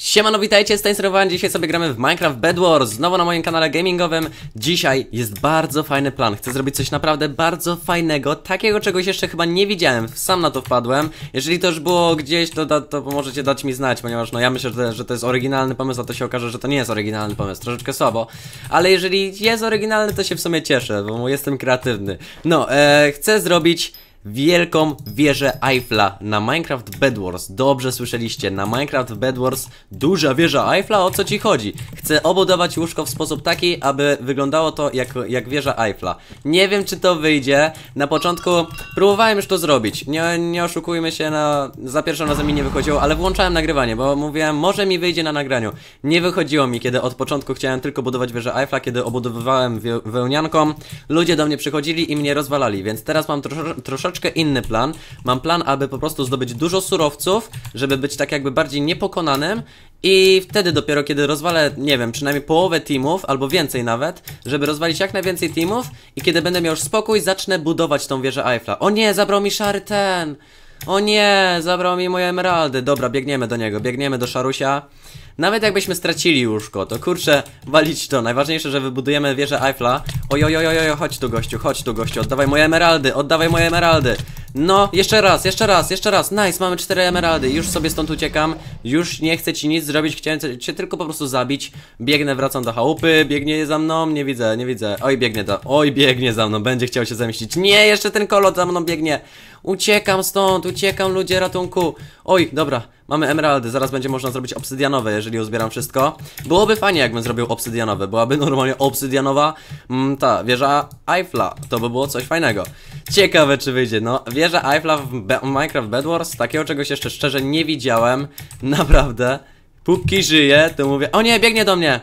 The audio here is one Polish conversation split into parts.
Siemano, witajcie, z tej strony dzisiaj sobie gramy w Minecraft Bed Wars, znowu na moim kanale gamingowym. Dzisiaj jest bardzo fajny plan, chcę zrobić coś naprawdę bardzo fajnego, takiego czegoś jeszcze chyba nie widziałem, sam na to wpadłem. Jeżeli to już było gdzieś, to, to, to możecie dać mi znać, ponieważ no ja myślę, że, że to jest oryginalny pomysł, a to się okaże, że to nie jest oryginalny pomysł, troszeczkę słabo. Ale jeżeli jest oryginalny, to się w sumie cieszę, bo jestem kreatywny. No, e, chcę zrobić wielką wieżę Eiffla na Minecraft Bedwars. Dobrze słyszeliście, na Minecraft Bedwars duża wieża Eiffla, o co ci chodzi? Chcę obudować łóżko w sposób taki, aby wyglądało to jak, jak wieża Eiffla. Nie wiem, czy to wyjdzie. Na początku próbowałem już to zrobić. Nie, nie oszukujmy się, na... za pierwszym razem mi nie wychodziło, ale włączałem nagrywanie, bo mówiłem, może mi wyjdzie na nagraniu. Nie wychodziło mi, kiedy od początku chciałem tylko budować wieżę Eiffla, kiedy obudowywałem wełnianką. Ludzie do mnie przychodzili i mnie rozwalali, więc teraz mam troszeczkę troszeczkę inny plan. Mam plan, aby po prostu zdobyć dużo surowców, żeby być tak jakby bardziej niepokonanym i wtedy dopiero, kiedy rozwalę, nie wiem, przynajmniej połowę teamów, albo więcej nawet, żeby rozwalić jak najwięcej teamów i kiedy będę miał już spokój, zacznę budować tą wieżę Eiffla. O nie, zabrał mi szary ten! O nie, zabrał mi moje emeraldy. Dobra, biegniemy do niego, biegniemy do Szarusia. Nawet jakbyśmy stracili łóżko, to kurczę, walić to. Najważniejsze, że wybudujemy wieżę Eiffla. Ojojojojo, chodź tu gościu, chodź tu gościu, oddawaj moje emeraldy, oddawaj moje emeraldy. No, jeszcze raz, jeszcze raz, jeszcze raz. Nice, mamy cztery emeraldy. Już sobie stąd uciekam. Już nie chcę ci nic zrobić, chciałem cię tylko po prostu zabić. Biegnę, wracam do chałupy, biegnie za mną, nie widzę, nie widzę. Oj, biegnie to, oj, biegnie za mną, będzie chciał się zemścić. Nie, jeszcze ten kolot za mną biegnie. Uciekam stąd, uciekam ludzie ratunku Oj, dobra, mamy emeraldy, zaraz będzie można zrobić obsydianowe, jeżeli uzbieram wszystko Byłoby fajnie, jakbym zrobił obsydianowe, byłaby normalnie obsydianowa mm, ta wieża Eiffla, to by było coś fajnego Ciekawe czy wyjdzie, no wieża Eiffla w Be Minecraft Bed Wars, takiego czegoś jeszcze szczerze nie widziałem, naprawdę Póki żyje, to mówię, o nie, biegnie do mnie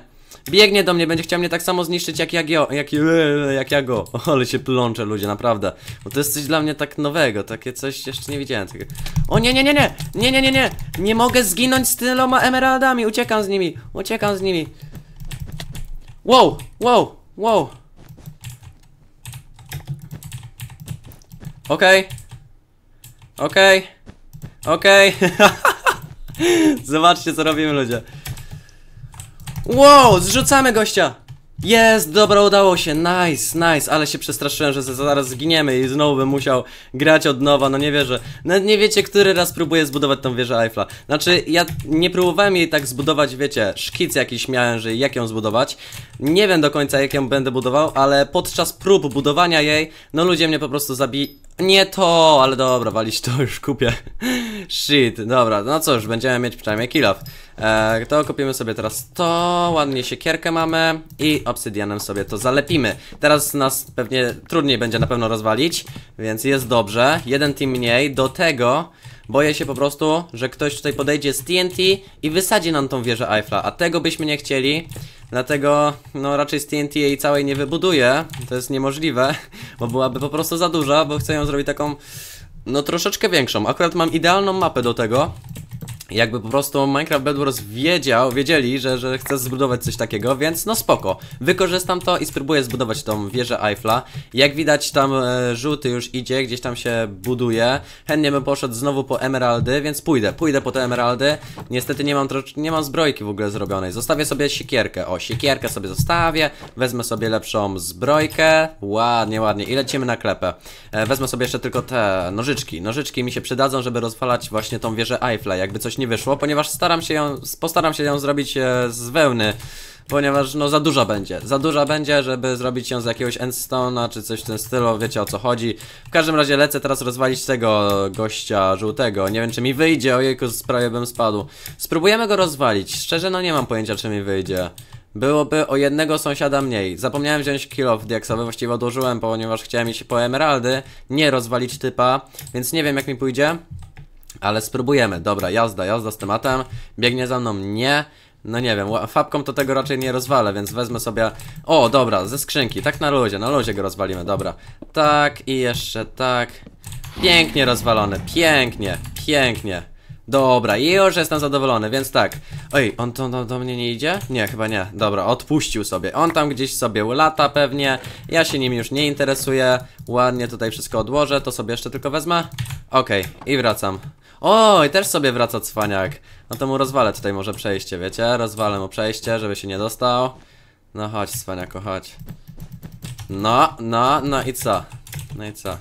Biegnie do mnie, będzie chciał mnie tak samo zniszczyć jak jak, jo, jak, jak ja go. Ale się plączę ludzie, naprawdę. Bo to jest coś dla mnie tak nowego, takie coś jeszcze nie widziałem O nie, nie, nie, nie, nie, nie, nie, nie, nie mogę zginąć z tyloma emeraldami, uciekam z nimi, uciekam z nimi. Wow, wow, wow. Okej. Okay. Okej. Okay. Okej. Okay. Zobaczcie co robimy ludzie. Wow, zrzucamy gościa! Jest, dobra, udało się, nice, nice, ale się przestraszyłem, że zaraz zginiemy i znowu bym musiał grać od nowa, no nie wierzę. No nie wiecie, który raz próbuję zbudować tą wieżę Eiffla. Znaczy, ja nie próbowałem jej tak zbudować, wiecie, szkic jakiś miałem, że jak ją zbudować. Nie wiem do końca, jak ją będę budował, ale podczas prób budowania jej, no ludzie mnie po prostu zabili nie to, ale dobra, walić to już kupię. Shit, dobra, no cóż, będziemy mieć przynajmniej kill off. E, to kupimy sobie teraz to, ładnie siekierkę mamy i obsydianem sobie to zalepimy. Teraz nas pewnie trudniej będzie na pewno rozwalić, więc jest dobrze. Jeden team mniej, do tego... Boję się po prostu, że ktoś tutaj podejdzie z TNT i wysadzi nam tą wieżę Eiffla, a tego byśmy nie chcieli. Dlatego, no raczej z TNT jej całej nie wybuduję, to jest niemożliwe, bo byłaby po prostu za duża, bo chcę ją zrobić taką, no troszeczkę większą. Akurat mam idealną mapę do tego, jakby po prostu Minecraft Bedwars wiedział, wiedzieli, że, że chce zbudować coś takiego, więc no spoko. Wykorzystam to i spróbuję zbudować tą wieżę Eiffla. Jak widać tam e, żółty już idzie, gdzieś tam się buduje. Chętnie bym poszedł znowu po emeraldy, więc pójdę, pójdę po te emeraldy. Niestety nie mam, nie mam zbrojki w ogóle zrobionej. Zostawię sobie siekierkę. O, siekierkę sobie zostawię. Wezmę sobie lepszą zbrojkę. Ładnie, ładnie. I lecimy na klepę. E, wezmę sobie jeszcze tylko te nożyczki. Nożyczki mi się przydadzą, żeby rozwalać właśnie tą wieżę Eiffla. Jakby coś nie wyszło, ponieważ staram się ją, postaram się ją zrobić e, z wełny ponieważ no za duża będzie. Za duża będzie, żeby zrobić ją z jakiegoś endstona czy coś w tym stylu, wiecie o co chodzi. W każdym razie lecę teraz rozwalić tego gościa żółtego. Nie wiem czy mi wyjdzie, ojejku, sprawie bym spadł. Spróbujemy go rozwalić. Szczerze no nie mam pojęcia czy mi wyjdzie. Byłoby o jednego sąsiada mniej. Zapomniałem wziąć kilof diaksowy, właściwie odłożyłem, ponieważ chciałem iść po emeraldy, nie rozwalić typa, więc nie wiem jak mi pójdzie. Ale spróbujemy. Dobra, jazda, jazda z tematem. Biegnie za mną, nie. No nie wiem, fabką to tego raczej nie rozwalę, więc wezmę sobie... O, dobra, ze skrzynki, tak na luzie, na luzie go rozwalimy, dobra. Tak i jeszcze tak. Pięknie rozwalone, pięknie, pięknie. Dobra, już jestem zadowolony, więc tak. Oj, on to do, do, mnie nie idzie? Nie, chyba nie. Dobra, odpuścił sobie. On tam gdzieś sobie lata pewnie. Ja się nim już nie interesuję. Ładnie tutaj wszystko odłożę, to sobie jeszcze tylko wezmę. Okej, okay, i wracam. Oj, też sobie wraca cwaniak. No to mu rozwalę tutaj może przejście, wiecie? Rozwalę mu przejście, żeby się nie dostał. No chodź, cwaniaku, chodź. No, no, no i co? No i co?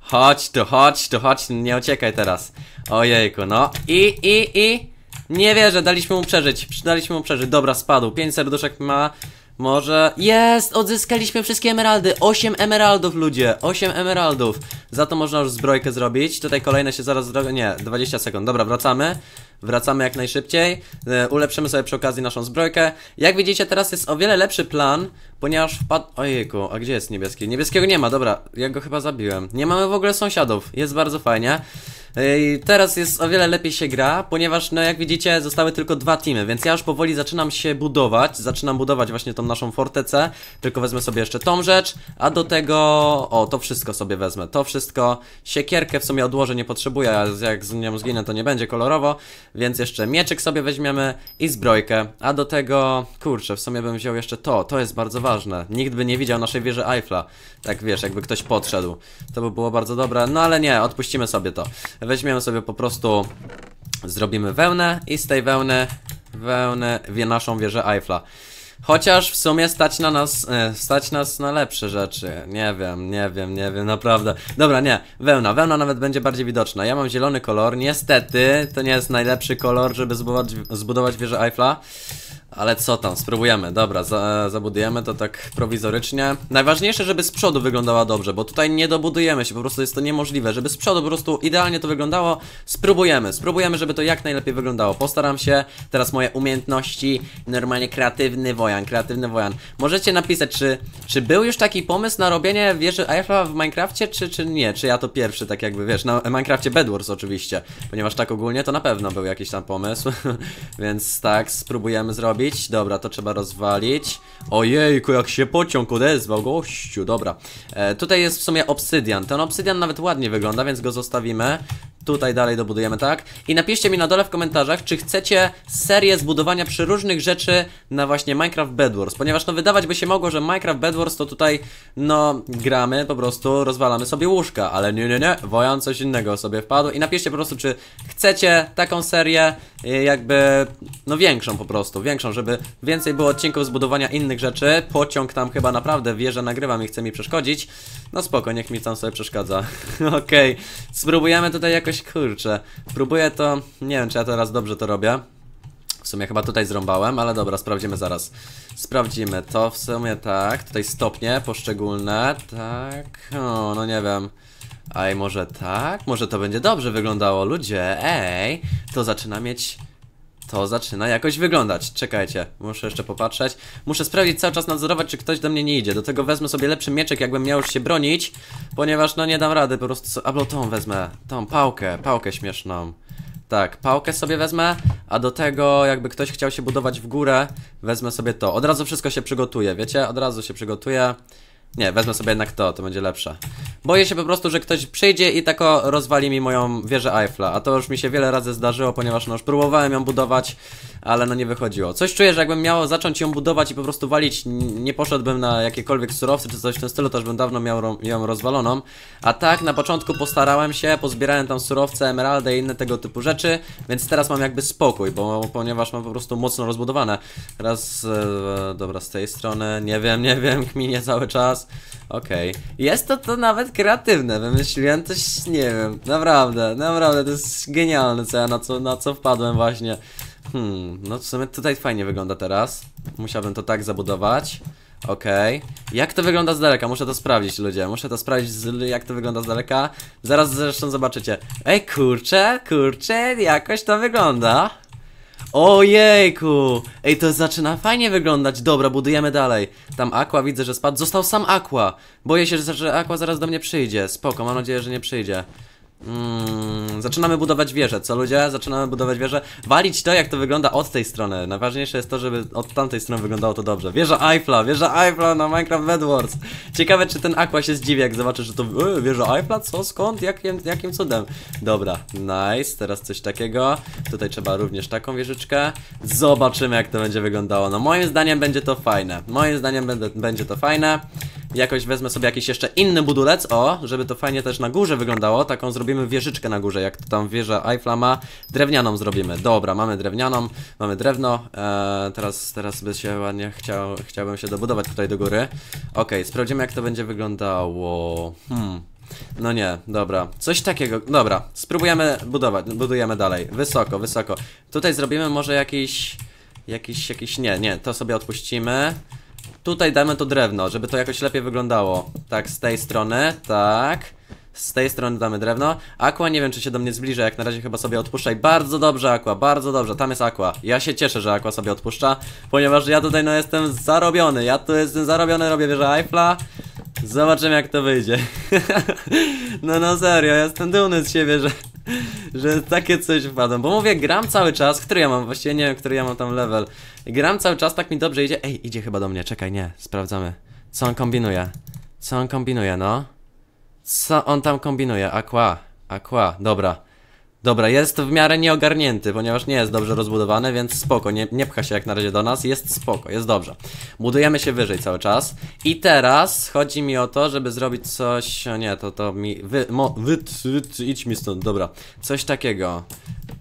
Chodź tu, chodź tu, chodź, nie uciekaj teraz. Ojejku, no. I, i, i. Nie wierzę, daliśmy mu przeżyć. Daliśmy mu przeżyć. Dobra, spadł. pięć serduszek ma. Może... Jest! Odzyskaliśmy wszystkie emeraldy! 8 emeraldów, ludzie! 8 emeraldów! Za to można już zbrojkę zrobić. Tutaj kolejne się zaraz... Nie, 20 sekund. Dobra, wracamy. Wracamy jak najszybciej. E, ulepszymy sobie przy okazji naszą zbrojkę. Jak widzicie, teraz jest o wiele lepszy plan, ponieważ wpadł... Ojejku, a gdzie jest niebieski? Niebieskiego nie ma, dobra. Ja go chyba zabiłem. Nie mamy w ogóle sąsiadów. Jest bardzo fajnie. E, teraz jest o wiele lepiej się gra, ponieważ no jak widzicie zostały tylko dwa teamy, więc ja już powoli zaczynam się budować, zaczynam budować właśnie tą naszą fortecę, tylko wezmę sobie jeszcze tą rzecz, a do tego, o to wszystko sobie wezmę, to wszystko, siekierkę w sumie odłożę, nie potrzebuję, jak z nią zginę to nie będzie kolorowo, więc jeszcze mieczyk sobie weźmiemy i zbrojkę, a do tego, kurczę, w sumie bym wziął jeszcze to, to jest bardzo ważne, nikt by nie widział naszej wieży Eiffla, tak wiesz, jakby ktoś podszedł, to by było bardzo dobre, no ale nie, odpuścimy sobie to. Weźmiemy sobie po prostu, zrobimy wełnę i z tej wełny, wełnę wie naszą wieżę Eiffla. Chociaż w sumie stać na nas, e, stać nas na lepsze rzeczy. Nie wiem, nie wiem, nie wiem, naprawdę. Dobra, nie, wełna, wełna nawet będzie bardziej widoczna. Ja mam zielony kolor, niestety to nie jest najlepszy kolor, żeby zbudować, zbudować wieżę Eiffla. Ale co tam, spróbujemy, dobra, za, zabudujemy to tak prowizorycznie Najważniejsze, żeby z przodu wyglądała dobrze, bo tutaj nie dobudujemy się, po prostu jest to niemożliwe Żeby z przodu po prostu idealnie to wyglądało, spróbujemy, spróbujemy, żeby to jak najlepiej wyglądało Postaram się, teraz moje umiejętności, normalnie kreatywny wojan, kreatywny wojan Możecie napisać, czy, czy był już taki pomysł na robienie wieży Eiffla w Minecrafcie, czy, czy nie, czy ja to pierwszy, tak jakby, wiesz, na Minecrafcie Bedwars oczywiście Ponieważ tak ogólnie to na pewno był jakiś tam pomysł, więc tak, spróbujemy zrobić zrobić. Dobra, to trzeba rozwalić. Ojejku, jak się pociąg odezwał, gościu, dobra. E, tutaj jest w sumie obsydian. Ten obsydian nawet ładnie wygląda, więc go zostawimy tutaj dalej dobudujemy, tak? I napiszcie mi na dole w komentarzach, czy chcecie serię zbudowania przy różnych rzeczy na właśnie Minecraft Bedwars, ponieważ no wydawać by się mogło, że Minecraft Bedwars to tutaj, no, gramy, po prostu rozwalamy sobie łóżka, ale nie, nie, nie, Wojan coś innego sobie wpadł i napiszcie po prostu, czy chcecie taką serię y, jakby, no większą po prostu, większą, żeby więcej było odcinków zbudowania innych rzeczy, pociąg tam chyba naprawdę wie, że nagrywam i chce mi przeszkodzić, no spoko, niech mi tam sobie przeszkadza, okej, okay. spróbujemy tutaj jakoś jakoś kurczę. Próbuję to. Nie wiem, czy ja teraz dobrze to robię. W sumie chyba tutaj zrąbałem, ale dobra, sprawdzimy zaraz. Sprawdzimy to w sumie tak. Tutaj stopnie poszczególne. Tak. O, no nie wiem. Aj, może tak? Może to będzie dobrze wyglądało, ludzie. Ej, to zaczyna mieć to zaczyna jakoś wyglądać. Czekajcie, muszę jeszcze popatrzeć. Muszę sprawdzić cały czas nadzorować, czy ktoś do mnie nie idzie. Do tego wezmę sobie lepszy mieczek, jakbym miał już się bronić, ponieważ no nie dam rady, po prostu... Albo tą wezmę, tą pałkę, pałkę śmieszną. Tak, pałkę sobie wezmę, a do tego jakby ktoś chciał się budować w górę, wezmę sobie to. Od razu wszystko się przygotuje, wiecie? Od razu się przygotuje. Nie, wezmę sobie jednak to, to będzie lepsze. Boję się po prostu, że ktoś przyjdzie i tako rozwali mi moją wieżę Eiffla, a to już mi się wiele razy zdarzyło, ponieważ no już próbowałem ją budować, ale no nie wychodziło. Coś czuję, że jakbym miał zacząć ją budować i po prostu walić, nie poszedłbym na jakiekolwiek surowce czy coś w tym stylu, to już bym dawno miał ją rozwaloną. A tak, na początku postarałem się, pozbierałem tam surowce, emeraldy i inne tego typu rzeczy, więc teraz mam jakby spokój, bo ponieważ mam po prostu mocno rozbudowane. Raz, e, dobra, z tej strony, nie wiem, nie wiem, kminie cały czas. Okej. Okay. Jest to, to nawet kreatywne, wymyśliłem coś, nie wiem, naprawdę, naprawdę, to jest genialne, co ja na co, na co wpadłem właśnie. Hmm, no w sumie tutaj fajnie wygląda teraz. Musiałbym to tak zabudować. Okej. Okay. Jak to wygląda z daleka? Muszę to sprawdzić, ludzie. Muszę to sprawdzić, z, jak to wygląda z daleka. Zaraz zresztą zobaczycie. Ej, kurczę, kurczę, jakoś to wygląda. Ojejku! Ej, to zaczyna fajnie wyglądać. Dobra, budujemy dalej. Tam Aqua, widzę, że spadł. Został sam Aqua. Boję się, że Aqua zaraz do mnie przyjdzie. Spoko, mam nadzieję, że nie przyjdzie. Mm, zaczynamy budować wieżę, co ludzie? Zaczynamy budować wieżę. Walić to, jak to wygląda od tej strony. Najważniejsze jest to, żeby od tamtej strony wyglądało to dobrze. Wieża Eiffla, wieża Eiffla na Minecraft Bedwars. Ciekawe, czy ten Aqua się zdziwi, jak zobaczy, że to yy, wieża Eiffla? Co? Skąd? Jakim, jakim cudem? Dobra, nice. Teraz coś takiego. Tutaj trzeba również taką wieżyczkę. Zobaczymy, jak to będzie wyglądało. No moim zdaniem będzie to fajne. Moim zdaniem będzie to fajne. Jakoś wezmę sobie jakiś jeszcze inny budulec, o, żeby to fajnie też na górze wyglądało. Taką zrobimy wieżyczkę na górze, jak to tam wieża Eiffla ma. Drewnianą zrobimy. Dobra, mamy drewnianą, mamy drewno. Eee, teraz, teraz by się ładnie chciał, chciałbym się dobudować tutaj do góry. Ok, sprawdzimy jak to będzie wyglądało. Hmm. No nie, dobra, coś takiego, dobra, spróbujemy budować, budujemy dalej, wysoko, wysoko Tutaj zrobimy może jakiś, jakiś, jakiś, nie, nie, to sobie odpuścimy Tutaj damy to drewno, żeby to jakoś lepiej wyglądało. Tak, z tej strony, tak. Z tej strony damy drewno. Aqua nie wiem, czy się do mnie zbliża, jak na razie chyba sobie odpuszczaj. bardzo dobrze Aqua, bardzo dobrze, tam jest Aqua. Ja się cieszę, że Aqua sobie odpuszcza, ponieważ ja tutaj no jestem zarobiony, ja tu jestem zarobiony, robię wieżę Eiffla. Zobaczymy jak to wyjdzie. no no serio, jestem dumny z siebie, że, że takie coś wpadłem. Bo mówię, gram cały czas, który ja mam, właściwie nie wiem, który ja mam tam level. Gram cały czas, tak mi dobrze idzie. Ej, idzie chyba do mnie, czekaj, nie, sprawdzamy. Co on kombinuje? Co on kombinuje, no? Co on tam kombinuje? Aqua, aqua, dobra. Dobra, jest w miarę nieogarnięty, ponieważ nie jest dobrze rozbudowany, więc spoko, nie, nie, pcha się jak na razie do nas, jest spoko, jest dobrze. Budujemy się wyżej cały czas. I teraz chodzi mi o to, żeby zrobić coś... O nie, to to mi... Wy, mo, wy, wy, idź mi stąd, dobra. Coś takiego.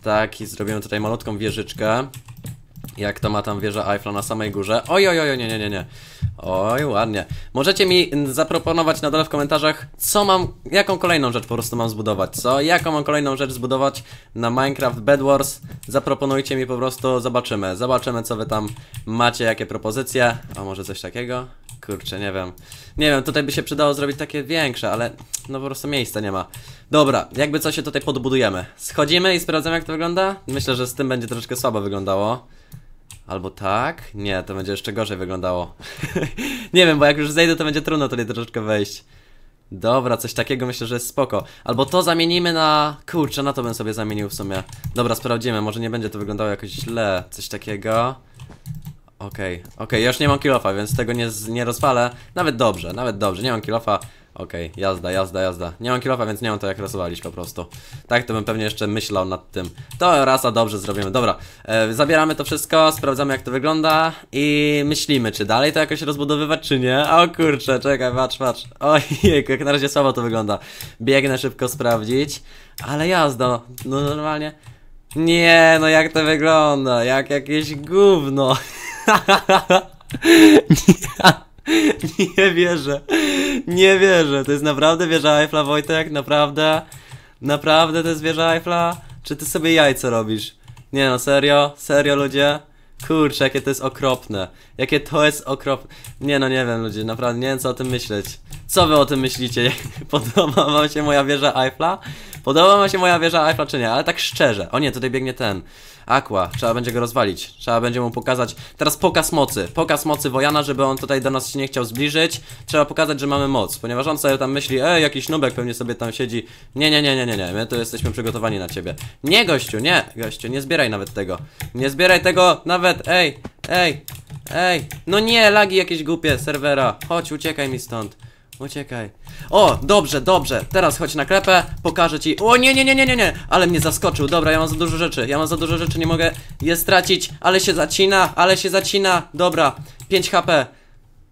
Tak, i zrobimy tutaj malutką wieżyczkę. Jak to ma tam wieża Eiffla na samej górze? Oj, oj, oj, nie, nie, nie, nie. Oj, ładnie. Możecie mi zaproponować na dole w komentarzach, co mam, jaką kolejną rzecz po prostu mam zbudować, co? Jaką mam kolejną rzecz zbudować na Minecraft Bed Wars? Zaproponujcie mi po prostu, zobaczymy. Zobaczymy, co wy tam macie, jakie propozycje. a może coś takiego? Kurczę, nie wiem. Nie wiem, tutaj by się przydało zrobić takie większe, ale no po prostu miejsca nie ma. Dobra, jakby co się tutaj podbudujemy. Schodzimy i sprawdzamy jak to wygląda? Myślę, że z tym będzie troszeczkę słabo wyglądało. Albo tak? Nie, to będzie jeszcze gorzej wyglądało. nie wiem, bo jak już zejdę, to będzie trudno tutaj troszeczkę wejść. Dobra, coś takiego myślę, że jest spoko. Albo to zamienimy na... Kurczę, na to bym sobie zamienił w sumie. Dobra, sprawdzimy, może nie będzie to wyglądało jakoś źle. Coś takiego. Okej, okay, okej, okay, już nie mam kilofa, więc tego nie, nie rozwalę. Nawet dobrze, nawet dobrze, nie mam kilofa. Okej, okay, jazda, jazda, jazda. Nie mam kilofa, więc nie mam to jak rozwalić po prostu. Tak to bym pewnie jeszcze myślał nad tym. To rasa dobrze zrobimy. Dobra, e, zabieramy to wszystko, sprawdzamy jak to wygląda i myślimy, czy dalej to jakoś rozbudowywać, czy nie. O kurczę, czekaj, patrz, patrz. Ojej, jak na razie słabo to wygląda. Biegnę szybko sprawdzić, ale jazda, no, no normalnie. Nie, no jak to wygląda? Jak jakieś gówno. nie, nie wierzę. Nie wierzę. To jest naprawdę wieża Eiffla, Wojtek? Naprawdę? Naprawdę to jest wieża Eiffla? Czy ty sobie jajce robisz? Nie no, serio? Serio, ludzie? Kurczę, jakie to jest okropne. Jakie to jest okropne. Nie no, nie wiem, ludzie, naprawdę nie wiem, co o tym myśleć. Co wy o tym myślicie? Podoba wam się moja wieża Eiffla? Podoba mi się moja wieża Eiffla czy nie, ale tak szczerze. O nie, tutaj biegnie ten. Aqua, trzeba będzie go rozwalić. Trzeba będzie mu pokazać. Teraz pokaz mocy. Pokaz mocy Wojana, żeby on tutaj do nas się nie chciał zbliżyć. Trzeba pokazać, że mamy moc, ponieważ on sobie tam myśli, ej, jakiś nubek pewnie sobie tam siedzi. Nie, nie, nie, nie, nie, nie. My tu jesteśmy przygotowani na ciebie. Nie, gościu, nie, gościu, nie zbieraj nawet tego. Nie zbieraj tego nawet, ej, ej, ej. No nie, lagi jakieś głupie serwera. Chodź, uciekaj mi stąd. Uciekaj. O, dobrze, dobrze. Teraz chodź na klepę, pokażę ci. O, nie, nie, nie, nie, nie, nie. Ale mnie zaskoczył. Dobra, ja mam za dużo rzeczy. Ja mam za dużo rzeczy, nie mogę je stracić. Ale się zacina, ale się zacina. Dobra, 5 HP.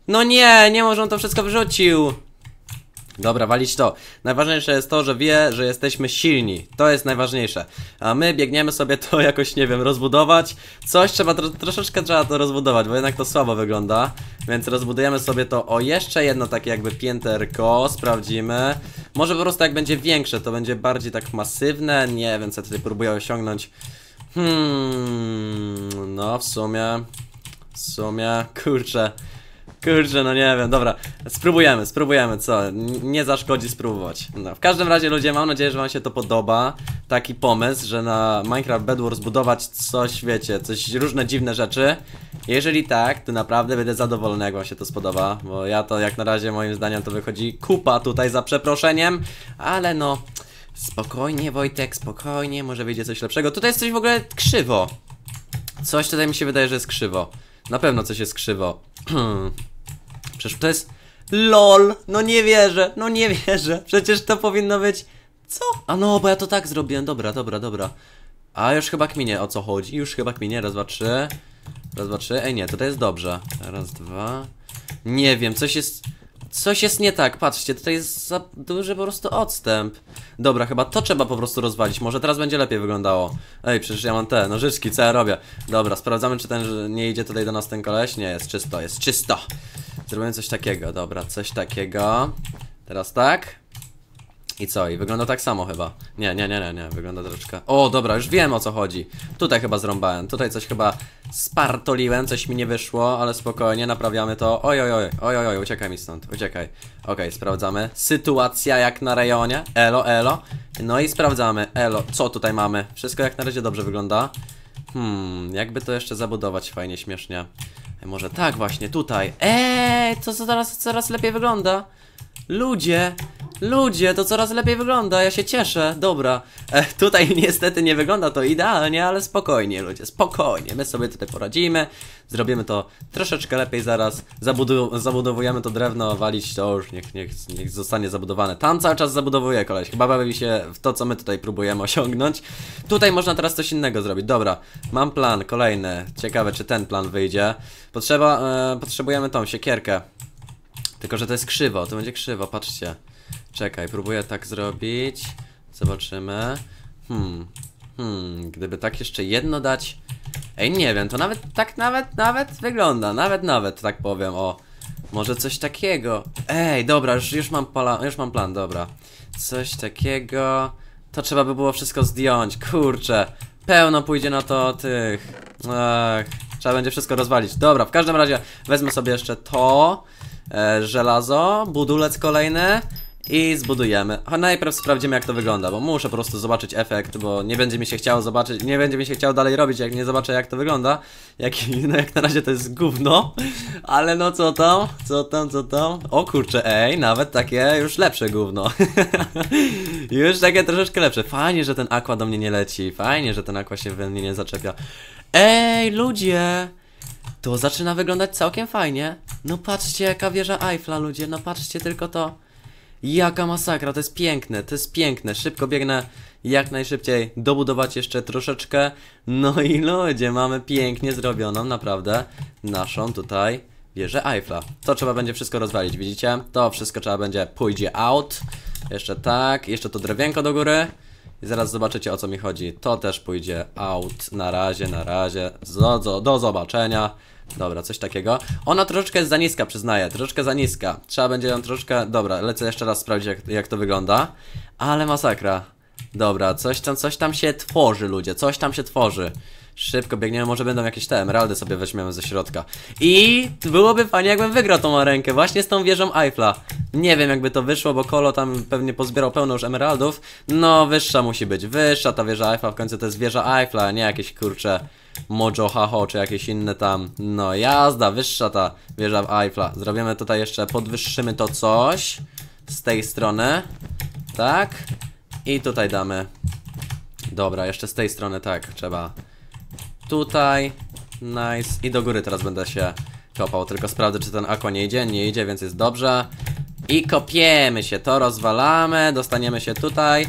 No nie, nie może on to wszystko wyrzucił. Dobra, walić to. Najważniejsze jest to, że wie, że jesteśmy silni. To jest najważniejsze. A my biegniemy sobie to jakoś, nie wiem, rozbudować. Coś trzeba, tro troszeczkę trzeba to rozbudować, bo jednak to słabo wygląda. Więc rozbudujemy sobie to o jeszcze jedno takie jakby pięterko. Sprawdzimy. Może po prostu jak będzie większe, to będzie bardziej tak masywne. Nie wiem, co tutaj próbuję osiągnąć. Hmm, no w sumie... W sumie, kurczę... Kurczę, no nie wiem, dobra Spróbujemy, spróbujemy, co? Nie zaszkodzi spróbować no, W każdym razie ludzie, mam nadzieję, że wam się to podoba Taki pomysł, że na Minecraft Bedwars zbudować coś, wiecie, coś różne dziwne rzeczy Jeżeli tak, to naprawdę będę zadowolony, jak wam się to spodoba Bo ja to jak na razie moim zdaniem to wychodzi kupa tutaj za przeproszeniem Ale no, spokojnie Wojtek, spokojnie, może wyjdzie coś lepszego Tutaj jest coś w ogóle krzywo Coś tutaj mi się wydaje, że jest krzywo na pewno coś jest krzywo. Przecież to jest... LOL! No nie wierzę, no nie wierzę. Przecież to powinno być... Co? A no, bo ja to tak zrobiłem. Dobra, dobra, dobra. A już chyba kminie o co chodzi. Już chyba kminie. Raz, dwa, trzy. Raz, dwa, trzy. Ej, nie, tutaj jest dobrze. Raz, dwa... Nie wiem, coś jest... Coś jest nie tak, patrzcie, tutaj jest za duży po prostu odstęp. Dobra, chyba to trzeba po prostu rozwalić, może teraz będzie lepiej wyglądało. Ej, przecież ja mam te nożyczki, co ja robię? Dobra, sprawdzamy czy ten, nie idzie tutaj do nas ten koleś? Nie, jest czysto, jest czysto. Zrobimy coś takiego, dobra, coś takiego. Teraz tak. I co? I wygląda tak samo chyba. Nie, nie, nie, nie, nie, wygląda troszeczkę... O, dobra, już wiem o co chodzi. Tutaj chyba zrąbałem, tutaj coś chyba spartoliłem, coś mi nie wyszło, ale spokojnie, naprawiamy to. Oj, oj, oj, oj, oj, uciekaj mi stąd, uciekaj. Ok, sprawdzamy. Sytuacja jak na rejonie. Elo, elo. No i sprawdzamy. Elo, co tutaj mamy? Wszystko jak na razie dobrze wygląda. Hmm, jakby to jeszcze zabudować fajnie, śmiesznie. Może tak właśnie, tutaj. Eee, to co teraz coraz lepiej wygląda. Ludzie, Ludzie, to coraz lepiej wygląda, ja się cieszę. Dobra, e, tutaj niestety nie wygląda to idealnie, ale spokojnie ludzie, spokojnie. My sobie tutaj poradzimy, zrobimy to troszeczkę lepiej zaraz. Zabudu zabudowujemy to drewno, walić to już, niech, niech, niech zostanie zabudowane. Tam cały czas zabudowuje koleś, chyba bawi się w to, co my tutaj próbujemy osiągnąć. Tutaj można teraz coś innego zrobić. Dobra, mam plan kolejny. Ciekawe, czy ten plan wyjdzie. Potrzeba, e, potrzebujemy tą siekierkę. Tylko, że to jest krzywo, to będzie krzywo, patrzcie. Czekaj, próbuję tak zrobić. Zobaczymy. Hmm. Hmm, gdyby tak jeszcze jedno dać... Ej, nie wiem, to nawet, tak nawet, nawet wygląda, nawet, nawet, tak powiem, o. Może coś takiego. Ej, dobra, już, już, mam, pala, już mam plan, dobra. Coś takiego... To trzeba by było wszystko zdjąć, kurczę. Pełno pójdzie na to tych... trzeba będzie wszystko rozwalić. Dobra, w każdym razie wezmę sobie jeszcze to... E, żelazo, budulec kolejny i zbudujemy. A najpierw sprawdzimy jak to wygląda, bo muszę po prostu zobaczyć efekt, bo nie będzie mi się chciało zobaczyć, nie będzie mi się chciało dalej robić, jak nie zobaczę jak to wygląda. Jak, no jak na razie to jest gówno, ale no co tam, co tam, co tam. O kurczę, ej, nawet takie już lepsze gówno. już takie troszeczkę lepsze. Fajnie, że ten aqua do mnie nie leci, fajnie, że ten aqua się we mnie nie zaczepia. Ej, ludzie! To zaczyna wyglądać całkiem fajnie. No patrzcie jaka wieża Eiffla, ludzie, no patrzcie tylko to. Jaka masakra, to jest piękne, to jest piękne. Szybko biegnę, jak najszybciej dobudować jeszcze troszeczkę. No i ludzie, mamy pięknie zrobioną, naprawdę, naszą tutaj wieżę Eiffla. To trzeba będzie wszystko rozwalić, widzicie? To wszystko trzeba będzie, pójdzie out. Jeszcze tak, jeszcze to drewienko do góry. I zaraz zobaczycie o co mi chodzi. To też pójdzie out. Na razie, na razie. Do, do, do zobaczenia. Dobra, coś takiego. Ona troszeczkę jest za niska, przyznaję, troszeczkę za niska. Trzeba będzie ją troszeczkę... Dobra, lecę jeszcze raz sprawdzić, jak, jak to wygląda. Ale masakra. Dobra, coś tam, coś tam się tworzy, ludzie, coś tam się tworzy. Szybko biegniemy, może będą jakieś te emeraldy sobie weźmiemy ze środka. I byłoby fajnie, jakbym wygrał tą rękę, właśnie z tą wieżą Eiffla. Nie wiem, jakby to wyszło, bo Kolo tam pewnie pozbierał pełno już emeraldów. No, wyższa musi być, wyższa ta wieża Eiffla, w końcu to jest wieża Eiffla, nie jakieś kurcze Mojo Haho, czy jakieś inne tam. No jazda, wyższa ta wieża Eiffla. Zrobimy tutaj jeszcze, podwyższymy to coś z tej strony. Tak. I tutaj damy. Dobra, jeszcze z tej strony tak, trzeba. Tutaj. Nice. I do góry teraz będę się kopał. Tylko sprawdzę, czy ten ako nie idzie. Nie idzie, więc jest dobrze. I kopiemy się, to rozwalamy, dostaniemy się tutaj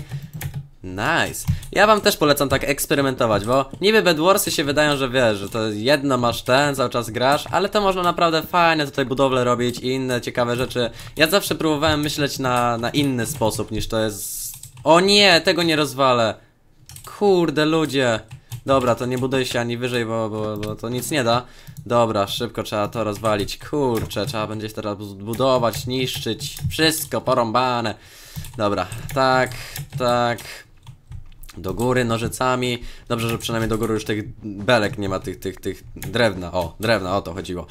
Nice. Ja wam też polecam tak eksperymentować, bo niby Bedwarsy się wydają, że wiesz, że to jedno masz ten, cały czas grasz, ale to można naprawdę fajne tutaj budowle robić i inne ciekawe rzeczy. Ja zawsze próbowałem myśleć na, na inny sposób niż to jest... O nie, tego nie rozwalę. Kurde ludzie. Dobra, to nie buduj się ani wyżej, bo, bo, bo to nic nie da. Dobra, szybko trzeba to rozwalić. Kurczę, trzeba będzie teraz budować, niszczyć. Wszystko porąbane. Dobra, tak, tak, do góry nożycami. Dobrze, że przynajmniej do góry już tych belek nie ma, tych, tych, tych drewna. O, drewna, o to chodziło.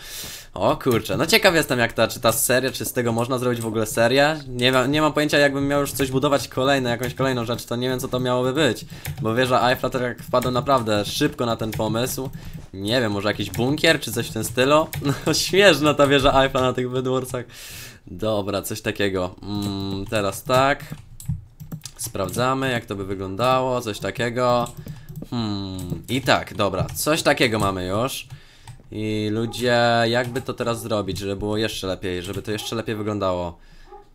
O kurczę, no ciekaw jestem jak ta, czy ta seria, czy z tego można zrobić w ogóle serię. Nie, ma, nie mam pojęcia, jakbym miał już coś budować kolejne, jakąś kolejną rzecz, to nie wiem co to miałoby być. Bo wieża Eiffla tak jak wpadłem naprawdę szybko na ten pomysł. Nie wiem, może jakiś bunkier, czy coś w tym stylu? No śmieszna ta wieża Eiffla na tych wydworcach. Dobra, coś takiego. Mm, teraz tak. Sprawdzamy, jak to by wyglądało, coś takiego. Hmm, i tak, dobra, coś takiego mamy już. I ludzie, jakby to teraz zrobić, żeby było jeszcze lepiej, żeby to jeszcze lepiej wyglądało.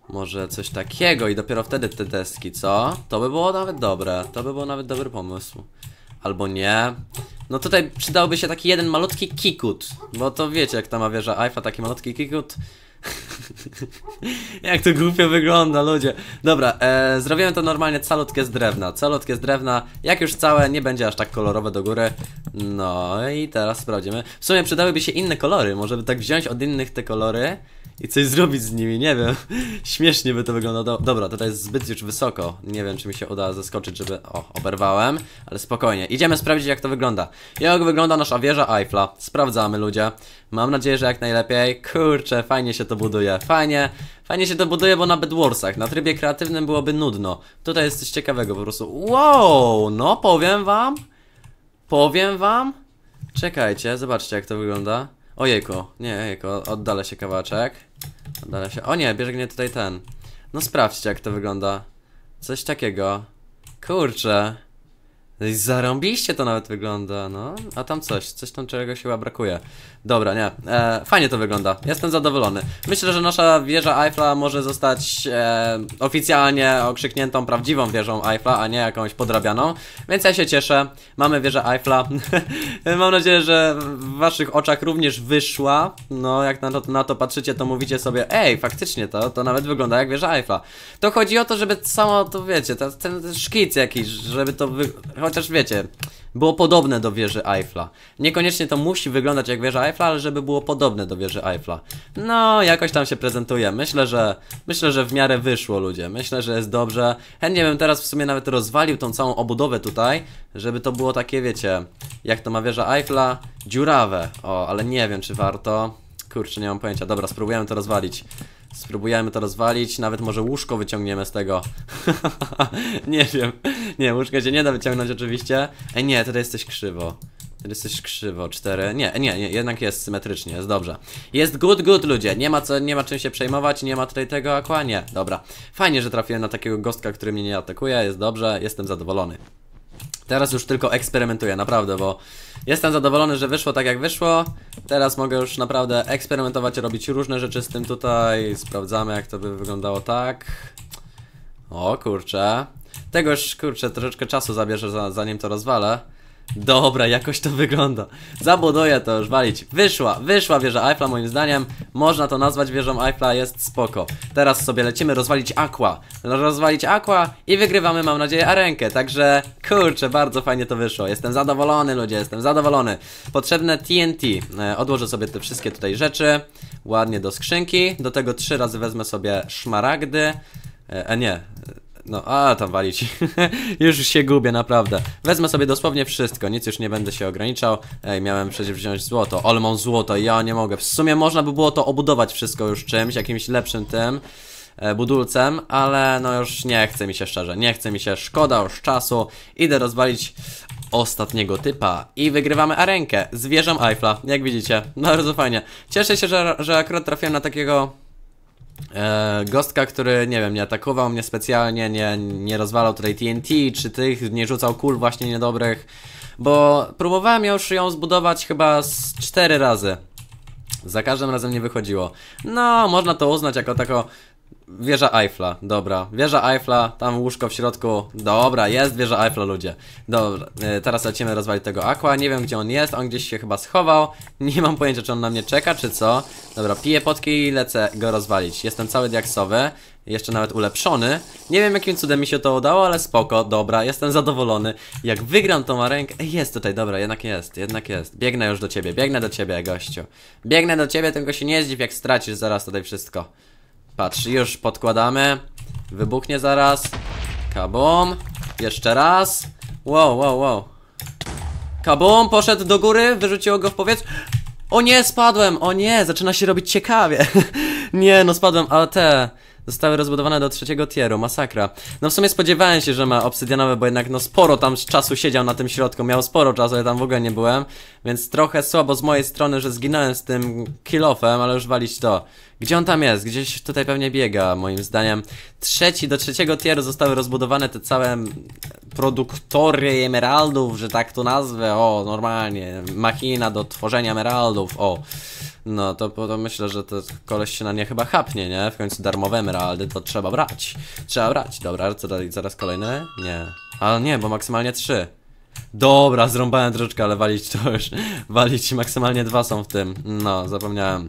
Może coś takiego i dopiero wtedy te deski, co? To by było nawet dobre, to by było nawet dobry pomysł. Albo nie. No tutaj przydałby się taki jeden malutki kikut, bo to wiecie jak ta ma wieża Ifa, taki malutki kikut. Jak to głupio wygląda, ludzie. Dobra, e, zrobiłem to normalnie calutkę z drewna. Calutkę z drewna, jak już całe, nie będzie aż tak kolorowe do góry. No i teraz sprawdzimy. W sumie przydałyby się inne kolory. Może by tak wziąć od innych te kolory i coś zrobić z nimi, nie wiem. Śmiesznie by to wyglądało. Dobra, tutaj jest zbyt już wysoko. Nie wiem, czy mi się uda zaskoczyć, żeby... O, oberwałem, ale spokojnie. Idziemy sprawdzić, jak to wygląda. Jak wygląda nasza wieża Eiffla. Sprawdzamy, ludzie. Mam nadzieję, że jak najlepiej. Kurczę, fajnie się to buduje. Fajnie, fajnie się to buduje, bo na Bedwarsach, na trybie kreatywnym byłoby nudno. Tutaj jest coś ciekawego po prostu. Wow, no powiem wam. Powiem wam. Czekajcie, zobaczcie jak to wygląda. Ojejku, nie, ojejku, oddalę się kawaczek. Oddalę się. O nie, biegnie tutaj ten. No sprawdźcie jak to wygląda. Coś takiego. Kurczę. No zarąbiście to nawet wygląda, no. A tam coś, coś tam czegoś chyba brakuje. Dobra, nie. E, fajnie to wygląda. Jestem zadowolony. Myślę, że nasza wieża Eiffla może zostać e, oficjalnie okrzykniętą prawdziwą wieżą Eiffla, a nie jakąś podrabianą. Więc ja się cieszę. Mamy wieżę Eiffla. Mam nadzieję, że w waszych oczach również wyszła. No, jak na to, na to patrzycie, to mówicie sobie, ej, faktycznie to, to nawet wygląda jak wieża Eiffla. To chodzi o to, żeby samo to, wiecie, ten, ten szkic jakiś, żeby to wy chociaż wiecie, było podobne do wieży Eiffla. Niekoniecznie to musi wyglądać jak wieża Eiffla, ale żeby było podobne do wieży Eiffla. No, jakoś tam się prezentuje. Myślę, że myślę, że w miarę wyszło ludzie. Myślę, że jest dobrze. Chętnie bym teraz w sumie nawet rozwalił tą całą obudowę tutaj, żeby to było takie, wiecie, jak to ma wieża Eiffla, dziurawe. O, ale nie wiem czy warto. Kurczę, nie mam pojęcia. Dobra, spróbujemy to rozwalić. Spróbujemy to rozwalić, nawet może łóżko wyciągniemy z tego Nie wiem, nie, łóżko się nie da wyciągnąć oczywiście Ej nie, tutaj jesteś krzywo Tutaj jesteś krzywo, cztery, nie, nie, nie, jednak jest symetrycznie, jest dobrze Jest good, good ludzie, nie ma co, nie ma czym się przejmować, nie ma tutaj tego akła, nie, dobra Fajnie, że trafiłem na takiego gostka, który mnie nie atakuje, jest dobrze, jestem zadowolony Teraz już tylko eksperymentuję, naprawdę, bo jestem zadowolony, że wyszło tak jak wyszło. Teraz mogę już naprawdę eksperymentować, robić różne rzeczy z tym tutaj. Sprawdzamy, jak to by wyglądało tak. O kurczę. Tego już, kurczę, troszeczkę czasu zabierze, zanim to rozwalę. Dobra, jakoś to wygląda. Zabuduję to już, walić. Wyszła, wyszła wieża Eiffla moim zdaniem. Można to nazwać wieżą Eiffla, jest spoko. Teraz sobie lecimy rozwalić Aqua. Rozwalić Aqua i wygrywamy, mam nadzieję, arenkę. Także, kurczę, bardzo fajnie to wyszło. Jestem zadowolony, ludzie, jestem zadowolony. Potrzebne TNT. E, odłożę sobie te wszystkie tutaj rzeczy. Ładnie do skrzynki. Do tego trzy razy wezmę sobie szmaragdy. E, e nie, no, a tam walić. już się gubię, naprawdę. Wezmę sobie dosłownie wszystko, nic już nie będę się ograniczał. Ej, miałem przecież wziąć złoto. olmą złoto, ja nie mogę. W sumie można by było to obudować wszystko już czymś, jakimś lepszym tym e, budulcem, ale no już nie chce mi się szczerze, nie chce mi się, szkoda już czasu, idę rozwalić ostatniego typa i wygrywamy arenkę z wieżą Eiffla, jak widzicie, bardzo fajnie. Cieszę się, że, że akurat trafiłem na takiego E, gostka, który, nie wiem, nie atakował mnie specjalnie, nie, nie rozwalał tutaj TNT, czy tych, nie rzucał kul właśnie niedobrych, bo próbowałem już ją zbudować chyba z 4 razy. Za każdym razem nie wychodziło. No, można to uznać jako tako wieża Eiffla, dobra. Wieża Eiffla, tam łóżko w środku. Dobra, jest wieża Eiffla, ludzie. Dobra, e, teraz lecimy rozwalić tego Aqua. Nie wiem, gdzie on jest, on gdzieś się chyba schował. Nie mam pojęcia, czy on na mnie czeka, czy co. Dobra, piję potki i lecę go rozwalić. Jestem cały diaksowy, jeszcze nawet ulepszony. Nie wiem, jakim cudem mi się to udało, ale spoko, dobra, jestem zadowolony. Jak wygram tą arenkę... Ej, jest tutaj, dobra, jednak jest, jednak jest. Biegnę już do ciebie, biegnę do ciebie, gościu. Biegnę do ciebie, tylko się nie zdziw, jak stracisz zaraz tutaj wszystko. Patrz, już podkładamy. Wybuchnie zaraz. Kabum. Jeszcze raz. Wow, wow, wow. Kabum, poszedł do góry, wyrzuciło go w powietrze. O nie, spadłem, o nie, zaczyna się robić ciekawie. nie, no spadłem, ale te zostały rozbudowane do trzeciego tieru, masakra. No w sumie spodziewałem się, że ma obsydianowe, bo jednak no sporo tam czasu siedział na tym środku, miał sporo czasu, ja tam w ogóle nie byłem, więc trochę słabo z mojej strony, że zginąłem z tym kill-offem, ale już walić to. Gdzie on tam jest? Gdzieś tutaj pewnie biega, moim zdaniem. Trzeci, do trzeciego tieru zostały rozbudowane te całe produktory emeraldów, że tak to nazwę, o, normalnie, machina do tworzenia emeraldów, o no to, to myślę, że to koleś się na nie chyba chapnie, nie? W końcu darmowe emeraldy to trzeba brać. Trzeba brać. Dobra, co dalej? Zaraz kolejne? Nie. Ale nie, bo maksymalnie trzy. Dobra, zrąbałem troszeczkę, ale walić to już. Walić maksymalnie dwa są w tym. No, zapomniałem.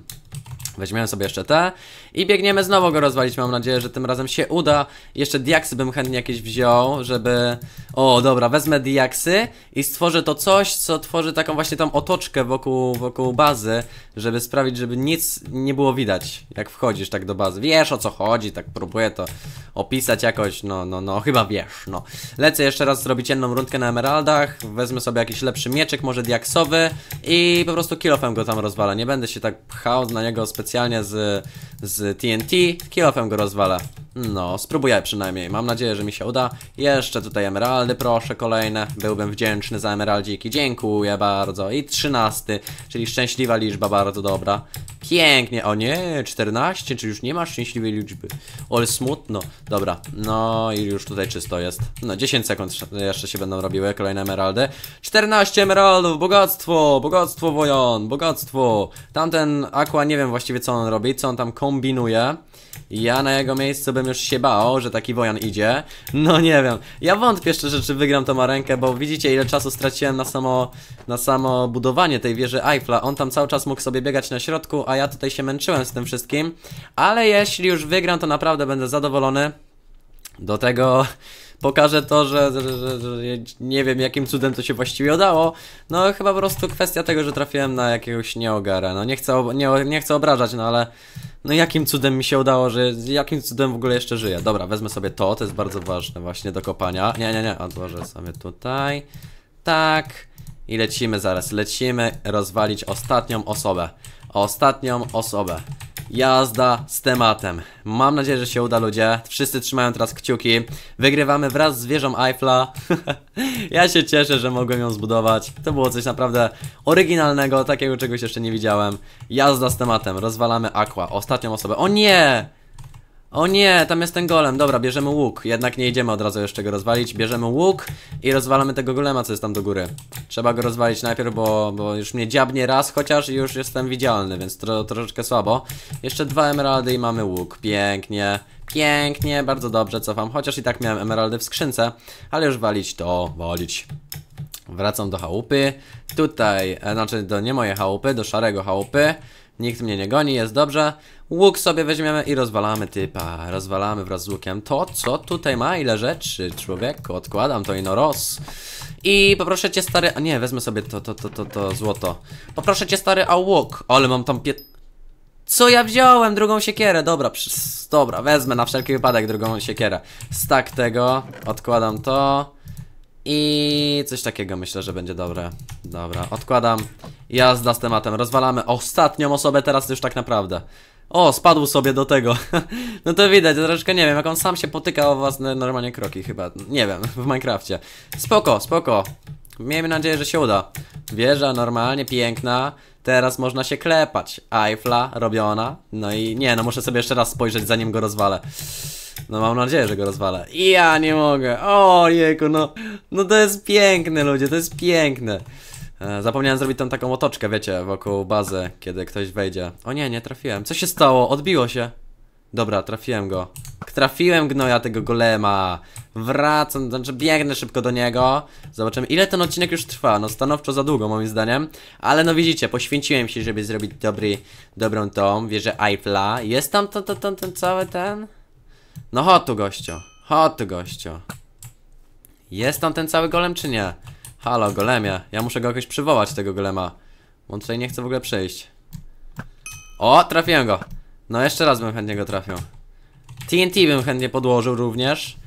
Weźmiemy sobie jeszcze te i biegniemy znowu go rozwalić, mam nadzieję, że tym razem się uda. Jeszcze diaksy bym chętnie jakieś wziął, żeby... O, dobra, wezmę diaksy i stworzę to coś, co tworzy taką właśnie tam otoczkę wokół, wokół bazy, żeby sprawić, żeby nic nie było widać, jak wchodzisz tak do bazy. Wiesz o co chodzi, tak próbuję to opisać jakoś, no, no, no, chyba wiesz, no. Lecę jeszcze raz zrobić jedną rundkę na emeraldach, wezmę sobie jakiś lepszy mieczek, może diaksowy i po prostu kilofem go tam rozwalę. Nie będę się tak pchał na niego specjalnie specjalnie z, z TNT, kill-offem go rozwala. No, spróbuję przynajmniej, mam nadzieję, że mi się uda. Jeszcze tutaj emeraldy, proszę, kolejne. Byłbym wdzięczny za emeraldziki, dziękuję bardzo. I trzynasty, czyli szczęśliwa liczba, bardzo dobra. Pięknie, o nie, 14, czy już nie ma szczęśliwej liczby ale smutno, dobra, no i już tutaj czysto jest No 10 sekund jeszcze się będą robiły, kolejne emeraldy 14 emeraldów, bogactwo, bogactwo wojon, bogactwo Tamten Aqua, nie wiem właściwie co on robi, co on tam kombinuje ja na jego miejscu bym już się bał, że taki wojan idzie No nie wiem, ja wątpię szczerze, czy wygram tą rękę, bo widzicie ile czasu straciłem na samo, na samo budowanie tej wieży Eiffla On tam cały czas mógł sobie biegać na środku, a ja tutaj się męczyłem z tym wszystkim Ale jeśli już wygram, to naprawdę będę zadowolony Do tego pokaże to, że, że, że, że, nie wiem jakim cudem to się właściwie udało. No chyba po prostu kwestia tego, że trafiłem na jakiegoś nieogara. No nie chcę, nie, nie chcę obrażać, no ale no jakim cudem mi się udało, że jakim cudem w ogóle jeszcze żyję. Dobra, wezmę sobie to, to jest bardzo ważne właśnie do kopania. Nie, nie, nie, odłożę sobie tutaj. Tak. I lecimy zaraz, lecimy rozwalić ostatnią osobę. Ostatnią osobę jazda z tematem. Mam nadzieję, że się uda ludzie. Wszyscy trzymają teraz kciuki. Wygrywamy wraz z wieżą Eiffla. ja się cieszę, że mogłem ją zbudować. To było coś naprawdę oryginalnego, takiego czegoś jeszcze nie widziałem. Jazda z tematem. Rozwalamy Aqua. Ostatnią osobę. O nie! O nie, tam jest ten golem. Dobra, bierzemy łuk. Jednak nie idziemy od razu jeszcze go rozwalić. Bierzemy łuk i rozwalamy tego golema, co jest tam do góry. Trzeba go rozwalić najpierw, bo, bo już mnie dziabnie raz, chociaż już jestem widzialny, więc tro, troszeczkę słabo. Jeszcze dwa emeraldy i mamy łuk. Pięknie. Pięknie, bardzo dobrze, cofam. Chociaż i tak miałem emeraldy w skrzynce, ale już walić to, walić. Wracam do chałupy. Tutaj, e, znaczy do nie mojej chałupy, do szarego chałupy. Nikt mnie nie goni, jest dobrze. Łuk sobie weźmiemy i rozwalamy typa. Rozwalamy wraz z łukiem. To, co tutaj ma? Ile rzeczy, człowieku? Odkładam to no roz. I poproszę cię, stary... A nie, wezmę sobie to, to, to, to, to złoto. Poproszę cię, stary, a łuk. Ale mam tam pie... Co ja wziąłem? Drugą siekierę. Dobra, psz, dobra, wezmę na wszelki wypadek drugą siekierę. Stak tego. Odkładam to. I coś takiego myślę, że będzie dobre Dobra, odkładam Jazda z tematem, rozwalamy ostatnią osobę teraz już tak naprawdę o, spadł sobie do tego. No to widać, Troszkę nie wiem, jak on sam się potyka o własne normalnie kroki chyba. Nie wiem, w Minecrafcie. Spoko, spoko. Miejmy nadzieję, że się uda. Wieża normalnie piękna. Teraz można się klepać. Eiffla robiona. No i nie, no muszę sobie jeszcze raz spojrzeć, zanim go rozwalę. No mam nadzieję, że go rozwalę. I ja nie mogę. O, jeku, no. No to jest piękne, ludzie, to jest piękne. E, zapomniałem zrobić tam taką otoczkę, wiecie, wokół bazy, kiedy ktoś wejdzie. O nie, nie trafiłem. Co się stało? Odbiło się. Dobra, trafiłem go. Trafiłem gnoja tego golema. Wracam, znaczy biegnę szybko do niego. Zobaczymy, ile ten odcinek już trwa. No stanowczo za długo, moim zdaniem. Ale no widzicie, poświęciłem się, żeby zrobić dobry, dobrą tą wieżę Eiffla. Jest tam ten, ten, ten, ten cały ten? No chodź tu, gościu. Chodź tu, gościu. Jest tam ten cały golem, czy nie? Halo, golemie. Ja muszę go jakoś przywołać, tego golema. On tutaj nie chce w ogóle przejść. O, trafiłem go. No, jeszcze raz bym chętnie go trafił. TNT bym chętnie podłożył również.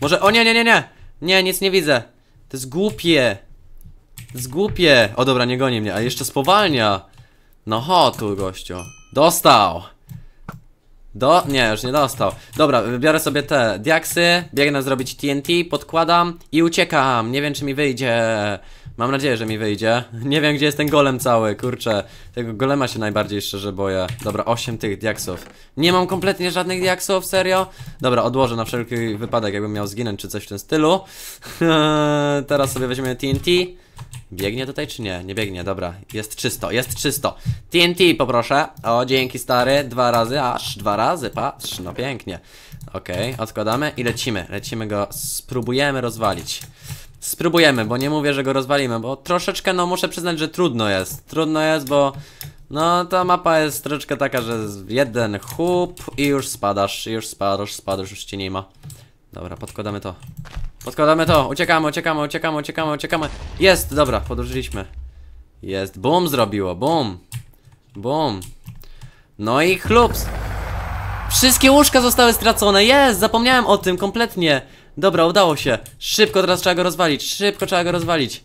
Może... O, nie, nie, nie, nie. Nie, nic nie widzę. To jest głupie. To jest głupie. O, dobra, nie goni mnie. A jeszcze spowalnia. No, ho, tu, gościu. Dostał. Do... Nie, już nie dostał. Dobra, biorę sobie te diaksy, biegnę zrobić TNT, podkładam i uciekam. Nie wiem, czy mi wyjdzie. Mam nadzieję, że mi wyjdzie. Nie wiem, gdzie jest ten golem cały, kurczę. Tego golema się najbardziej szczerze boję. Dobra, 8 tych diaksów. Nie mam kompletnie żadnych diaksów, serio? Dobra, odłożę na wszelki wypadek, jakbym miał zginąć czy coś w tym stylu. Teraz sobie weźmiemy TNT. Biegnie tutaj czy nie? Nie biegnie, dobra. Jest czysto, jest czysto. TNT poproszę. O, dzięki stary. Dwa razy, aż dwa razy, patrz, no pięknie. Okej, okay, odkładamy i lecimy. Lecimy go, spróbujemy rozwalić. Spróbujemy, bo nie mówię, że go rozwalimy, bo troszeczkę, no muszę przyznać, że trudno jest. Trudno jest, bo no ta mapa jest troszeczkę taka, że jeden hub i już spadasz, już spadasz, spadasz, już cię nie ma. Dobra, podkładamy to. Podkładamy to, uciekamy, uciekamy, uciekamy, uciekamy, uciekamy Jest, dobra, podróżyliśmy Jest, boom zrobiło, boom Boom No i chlups Wszystkie łóżka zostały stracone, jest, zapomniałem o tym kompletnie Dobra, udało się Szybko teraz trzeba go rozwalić, szybko trzeba go rozwalić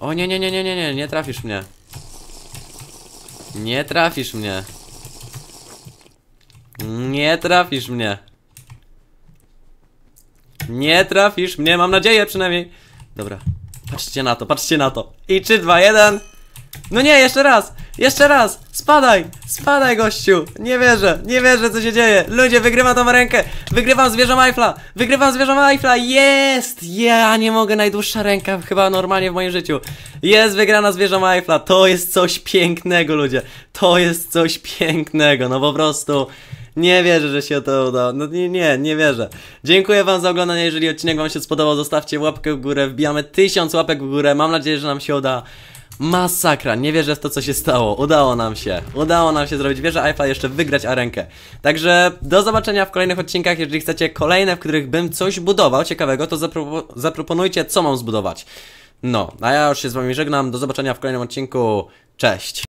O nie, nie, nie, nie, nie, nie, nie trafisz mnie Nie trafisz mnie Nie trafisz mnie nie trafisz mnie, mam nadzieję przynajmniej. Dobra, patrzcie na to, patrzcie na to. I 3, 2, 1. No nie, jeszcze raz, jeszcze raz. Spadaj, spadaj gościu. Nie wierzę, nie wierzę co się dzieje. Ludzie, wygrywa tą rękę. Wygrywam zwierzę Majfla, wygrywam zwierzę Majfla. Jest, ja nie mogę, najdłuższa ręka chyba normalnie w moim życiu. Jest wygrana zwierzę Majfla, to jest coś pięknego ludzie. To jest coś pięknego, no po prostu... Nie wierzę, że się to udało. No nie, nie, nie wierzę. Dziękuję wam za oglądanie. Jeżeli odcinek wam się spodobał, zostawcie łapkę w górę. Wbijamy tysiąc łapek w górę. Mam nadzieję, że nam się uda. Masakra, nie wierzę w to co się stało, udało nam się, udało nam się zrobić Wierzę, iPhone jeszcze wygrać arenkę Także do zobaczenia w kolejnych odcinkach, jeżeli chcecie kolejne, w których bym coś budował ciekawego, to zapropo zaproponujcie co mam zbudować No, a ja już się z wami żegnam, do zobaczenia w kolejnym odcinku, cześć